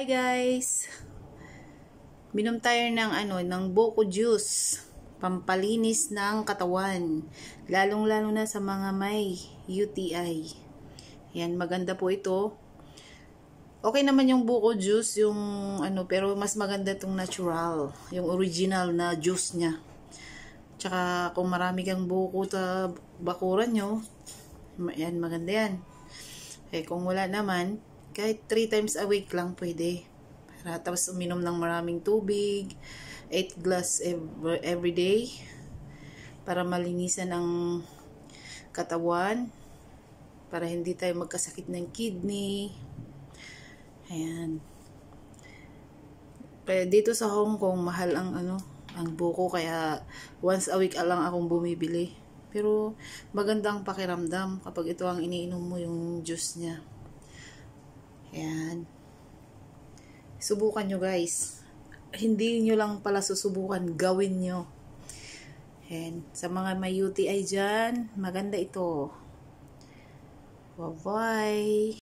Hi guys! Minom tayo ng ano, ng Boko Juice. Pampalinis ng katawan. Lalong-lalo na sa mga may UTI. Yan, maganda po ito. Okay naman yung Boko Juice, yung ano, pero mas maganda tong natural. Yung original na juice niya. Tsaka kung marami kang buko sa bakuran nyo, yan, maganda yan. Eh, kung wala naman, kahit 3 times a week lang pwede. Para tapos uminom ng maraming tubig, 8 glass every, every day para malinisan ang katawan, para hindi tayo magkasakit ng kidney. Ayan. Kaya dito sa Hong Kong mahal ang ano, ang buko kaya once a week lang akong bumibili. Pero magandang pakiramdam kapag ito ang iniinom mo yung juice niya. Ayan. Subukan nyo guys. Hindi nyo lang pala susubukan, gawin nyo. And sa mga may UTI dyan, maganda ito. Bye-bye!